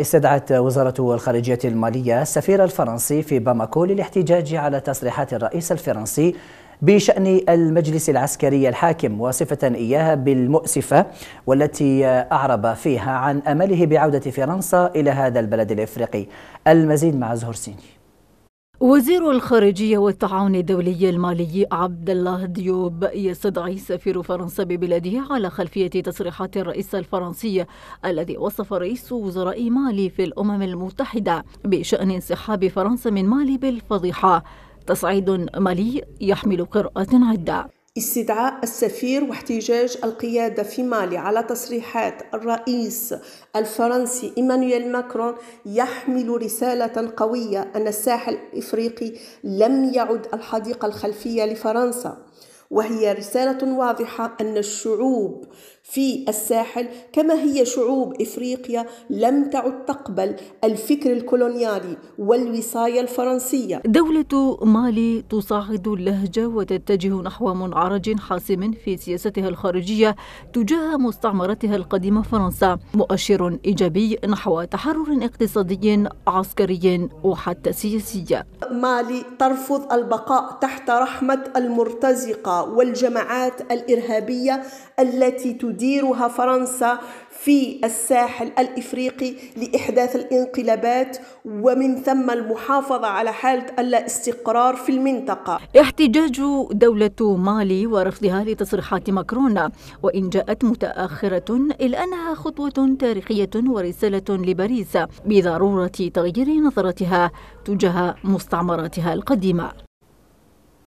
استدعت وزارة الخارجية المالية السفير الفرنسي في باماكو للاحتجاج على تصريحات الرئيس الفرنسي بشأن المجلس العسكري الحاكم وصفة إياها بالمؤسفة والتي أعرب فيها عن أمله بعودة فرنسا إلى هذا البلد الإفريقي المزيد مع زهور سيني وزير الخارجية والتعاون الدولي المالي عبد الله ديوب يستدعي سفير فرنسا ببلاده على خلفية تصريحات الرئيس الفرنسي الذي وصف رئيس وزراء مالي في الأمم المتحدة بشأن انسحاب فرنسا من مالي بالفضيحة تصعيد مالي يحمل قراءات عدة استدعاء السفير واحتجاج القيادة في مالي على تصريحات الرئيس الفرنسي إيمانويل ماكرون يحمل رسالة قوية أن الساحل الإفريقي لم يعد الحديقة الخلفية لفرنسا وهي رسالة واضحة أن الشعوب في الساحل كما هي شعوب افريقيا لم تعد تقبل الفكر الكولونيالي والوصايه الفرنسيه. دوله مالي تصعد اللهجه وتتجه نحو منعرج حاسم في سياستها الخارجيه تجاه مستعمرتها القديمه فرنسا، مؤشر ايجابي نحو تحرر اقتصادي عسكري وحتى سياسي. مالي ترفض البقاء تحت رحمه المرتزقه والجماعات الارهابيه التي تدير تديرها فرنسا في الساحل الافريقي لاحداث الانقلابات ومن ثم المحافظه على حاله الاستقرار في المنطقه. احتجاج دوله مالي ورفضها لتصريحات ماكرون وان جاءت متاخره الا انها خطوه تاريخيه ورساله لباريس بضروره تغيير نظرتها تجاه مستعمراتها القديمه.